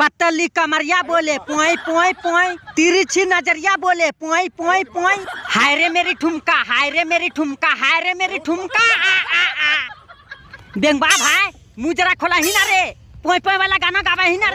पतली कमरिया बोले पोई पोई पोई तिरछी नजरिया बोले पोई पोई पोई हाय रे मेरी ठुमका हाय रे मेरी ठुमका हाय रे मेरी ठुमका बेंगबा भाई मुजरा खोला ही ना रे पोई पोई वाला गाना गावा ही ना